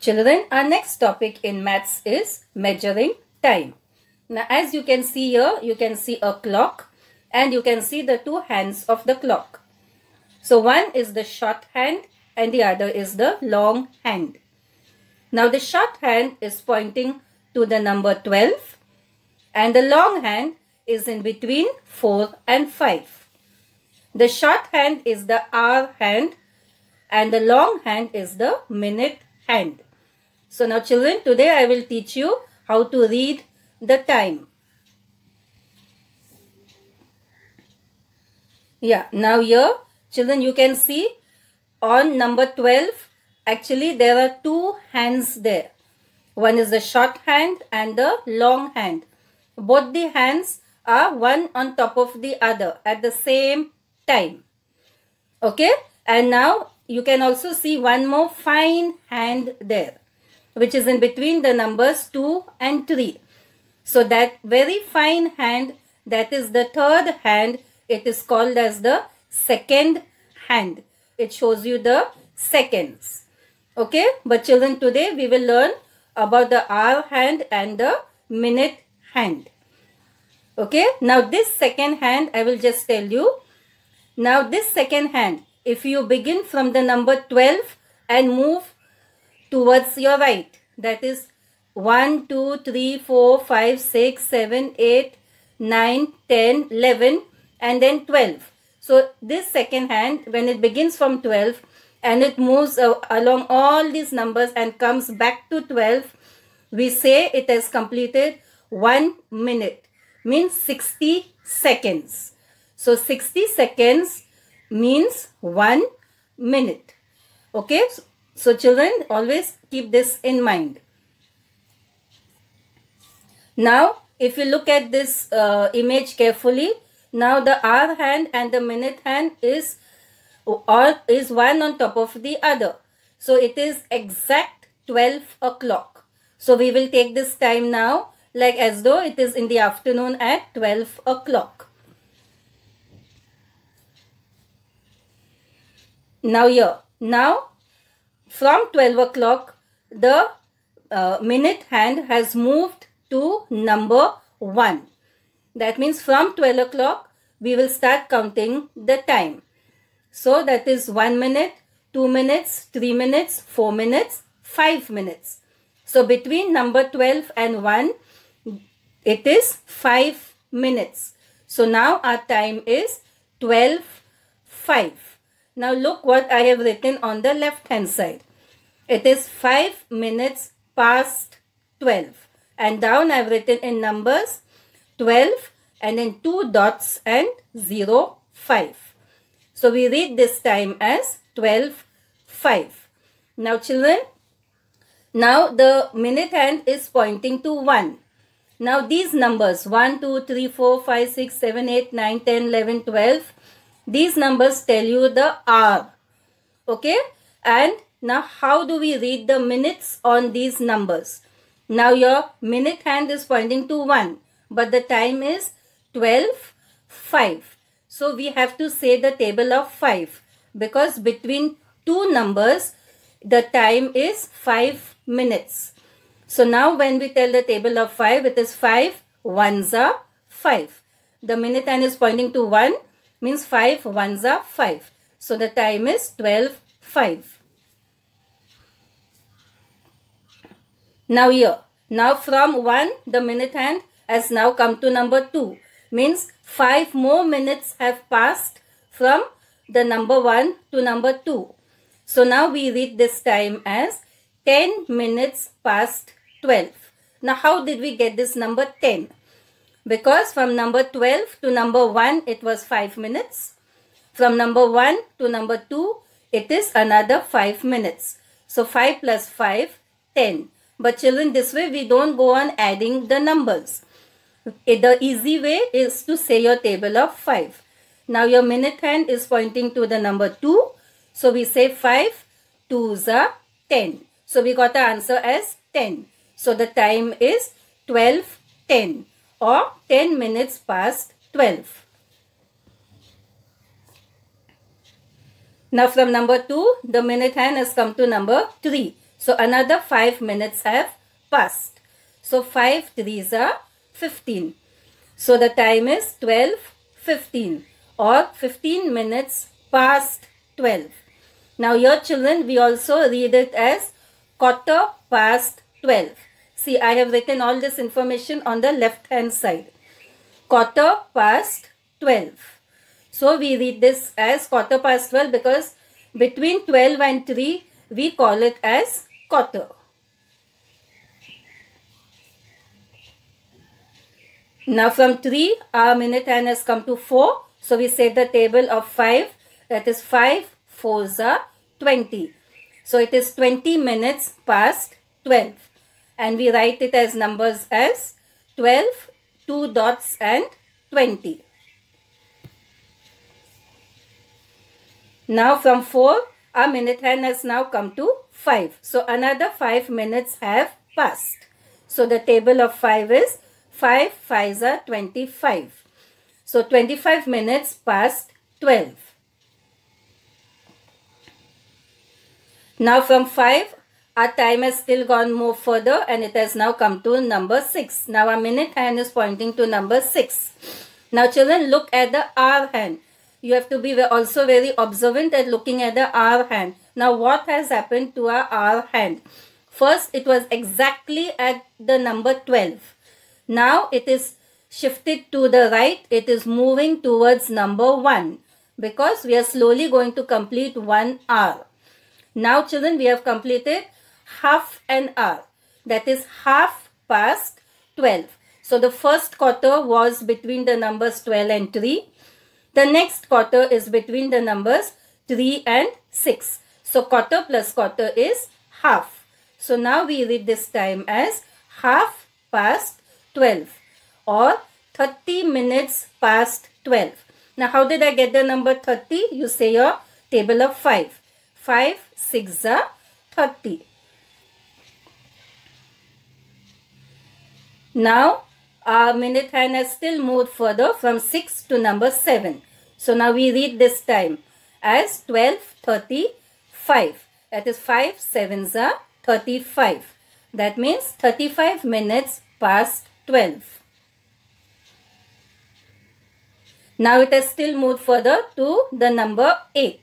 Children, our next topic in maths is measuring time. Now, as you can see here, you can see a clock and you can see the two hands of the clock. So, one is the short hand and the other is the long hand. Now, the short hand is pointing to the number 12 and the long hand is in between 4 and 5. The short hand is the hour hand and the long hand is the minute hand. So now children, today I will teach you how to read the time. Yeah, now here children you can see on number 12 actually there are two hands there. One is the short hand and the long hand. Both the hands are one on top of the other at the same time. Okay and now you can also see one more fine hand there which is in between the numbers 2 and 3. So that very fine hand, that is the third hand, it is called as the second hand. It shows you the seconds. Okay, but children today we will learn about the hour hand and the minute hand. Okay, now this second hand I will just tell you. Now this second hand, if you begin from the number 12 and move towards your right. That is 1, 2, 3, 4, 5, 6, 7, 8, 9, 10, 11 and then 12. So this second hand when it begins from 12 and it moves uh, along all these numbers and comes back to 12, we say it has completed 1 minute means 60 seconds. So 60 seconds means 1 minute. Okay, so so children always keep this in mind. Now if you look at this uh, image carefully, now the hour hand and the minute hand is or is one on top of the other. So it is exact 12 o'clock. So we will take this time now like as though it is in the afternoon at 12 o'clock. Now here, now from 12 o'clock the uh, minute hand has moved to number 1. That means from 12 o'clock we will start counting the time. So that is 1 minute, 2 minutes, 3 minutes, 4 minutes, 5 minutes. So between number 12 and 1 it is 5 minutes. So now our time is 12, 5. Now look what I have written on the left hand side. It is 5 minutes past 12. And down I have written in numbers 12 and then 2 dots and 0, 5. So we read this time as 12, 5. Now children, now the minute hand is pointing to 1. Now these numbers 1, 2, 3, 4, 5, 6, 7, 8, 9, 10, 11, 12 these numbers tell you the hour. Okay. And now how do we read the minutes on these numbers? Now your minute hand is pointing to 1. But the time is 12, 5. So we have to say the table of 5. Because between two numbers, the time is 5 minutes. So now when we tell the table of 5, it is 5 ones are 5. The minute hand is pointing to 1. Means 5 ones are 5. So the time is 12 5. Now here. Now from 1 the minute hand has now come to number 2. Means 5 more minutes have passed from the number 1 to number 2. So now we read this time as 10 minutes past 12. Now how did we get this number 10? because from number 12 to number 1 it was 5 minutes. From number 1 to number 2 it is another 5 minutes. So 5 plus 5, 10. But children this way we don't go on adding the numbers. Eh, the easy way is to say your table of 5. Now your minute hand is pointing to the number 2. So we say 5, 2's a 10. So we got the answer as 10. So the time is 12, 10 or 10 minutes past 12. Now from number 2, the minute hand has come to number 3. So another 5 minutes have passed. So 5 threes are 15. So the time is 12.15 or 15 minutes past 12. Now your children, we also read it as quarter past 12. See, I have written all this information on the left hand side. Quarter past 12. So we read this as quarter past 12 because between 12 and 3 we call it as quarter. Now from 3 our minute hand has come to 4. So we say the table of 5 that is 5 fours are 20. So it is 20 minutes past 12 and we write it as numbers as 12, 2 dots and 20. Now from 4, our minute hand has now come to 5. So another 5 minutes have passed. So the table of 5 is 5, five are 25. So 25 minutes past 12. Now from 5, our time has still gone more further and it has now come to number 6. Now our minute hand is pointing to number 6. Now children look at the R hand. You have to be also very observant at looking at the R hand. Now what has happened to our R hand? First it was exactly at the number 12. Now it is shifted to the right. It is moving towards number 1 because we are slowly going to complete 1 hour. Now children we have completed half an hour. That is half past 12. So the first quarter was between the numbers 12 and 3. The next quarter is between the numbers 3 and 6. So quarter plus quarter is half. So now we read this time as half past 12 or 30 minutes past 12. Now how did I get the number 30? You say your table of 5. 5, 6 are 30. Now our minute hand has still moved further from 6 to number 7. So now we read this time as 12, 35. That is 5 sevens are 35. That means 35 minutes past 12. Now it has still moved further to the number 8.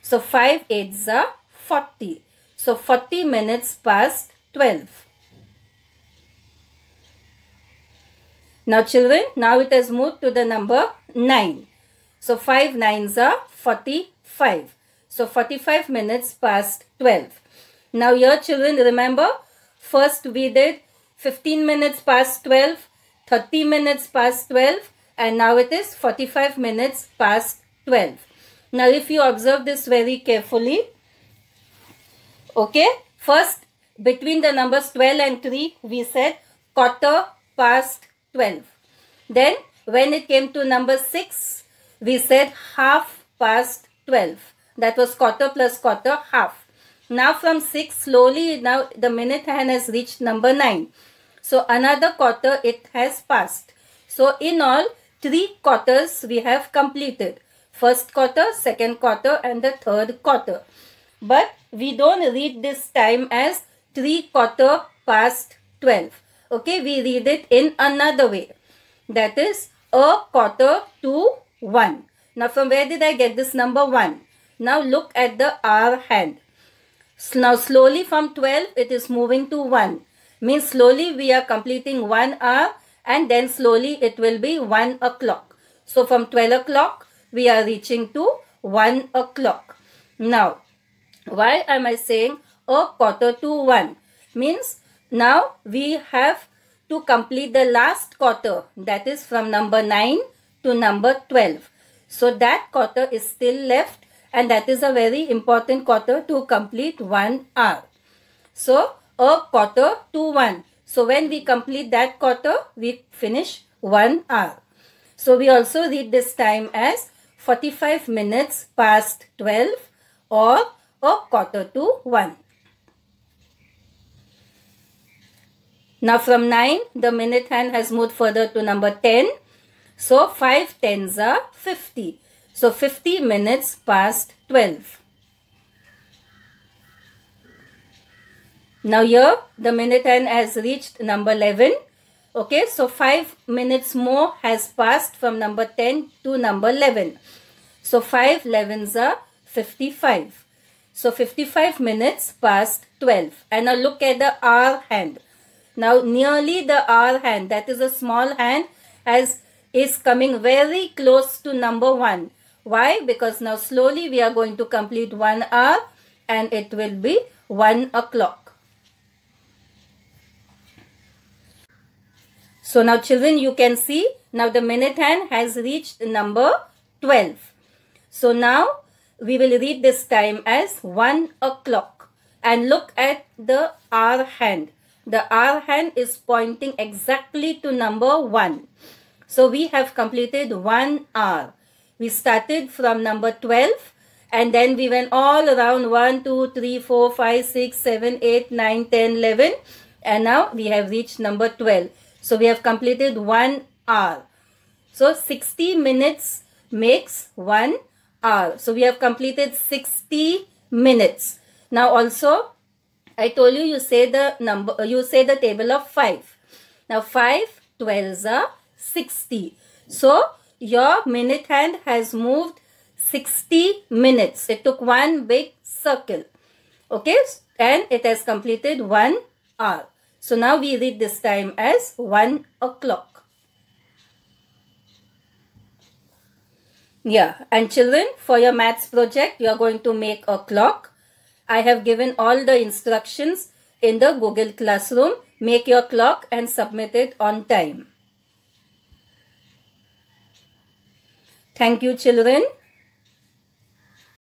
So 5 eights are 40. So 40 minutes past 12. Now children, now it has moved to the number 9. So 5 nines are 45. So 45 minutes past 12. Now your children remember, first we did 15 minutes past 12, 30 minutes past 12 and now it is 45 minutes past 12. Now if you observe this very carefully, okay, first between the numbers 12 and 3 we said quarter past 12. Then when it came to number 6, we said half past 12. That was quarter plus quarter half. Now from 6 slowly now the minute hand has reached number 9. So another quarter it has passed. So in all three quarters we have completed. First quarter, second quarter and the third quarter. But we don't read this time as three quarter past 12 okay we read it in another way that is a quarter to one now from where did i get this number one now look at the r hand now slowly from 12 it is moving to 1 means slowly we are completing 1 hour and then slowly it will be 1 o'clock so from 12 o'clock we are reaching to 1 o'clock now why am i saying a quarter to 1 means now we have to complete the last quarter that is from number 9 to number 12. So that quarter is still left and that is a very important quarter to complete 1 hour. So a quarter to 1. So when we complete that quarter we finish 1 hour. So we also read this time as 45 minutes past 12 or a quarter to 1. Now from 9, the minute hand has moved further to number 10. So 5 tens are 50. So 50 minutes past 12. Now here the minute hand has reached number 11. Okay, so 5 minutes more has passed from number 10 to number 11. So 5 11s are 55. So 55 minutes past 12. And now look at the hour hand. Now nearly the R hand, that is a small hand, as is coming very close to number 1. Why? Because now slowly we are going to complete 1 hour and it will be 1 o'clock. So now children you can see now the minute hand has reached number 12. So now we will read this time as 1 o'clock and look at the R hand. The R hand is pointing exactly to number 1. So we have completed 1 R. We started from number 12 and then we went all around 1, 2, 3, 4, 5, 6, 7, 8, 9, 10, 11 and now we have reached number 12. So we have completed 1 R. So 60 minutes makes 1 hour. So we have completed 60 minutes. Now also I told you, you say the number, you say the table of 5. Now 5 12s are 60. So your minute hand has moved 60 minutes. It took one big circle. Okay. And it has completed 1 hour. So now we read this time as 1 o'clock. Yeah. And children, for your maths project, you are going to make a clock. I have given all the instructions in the Google Classroom. Make your clock and submit it on time. Thank you children.